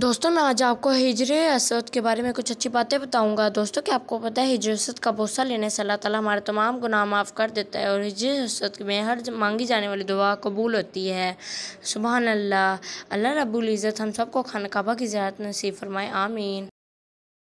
दोस्तों मैं आज आपको हिजर असद के बारे में कुछ अच्छी बातें बताऊंगा दोस्तों क्या आपको पता है हिजर असद का बोसा लेने से अल्लाह ताला हमारे तमाम गुनाह माफ़ कर देता है और हिजर असद में हर मांगी जाने वाली दुआ कबूल होती है सुबह अल्लाह अल्लाह रब्बुल इज़्ज़त हम सबको खाना काबा की ज़्यारत नसीब फरमाए आमीन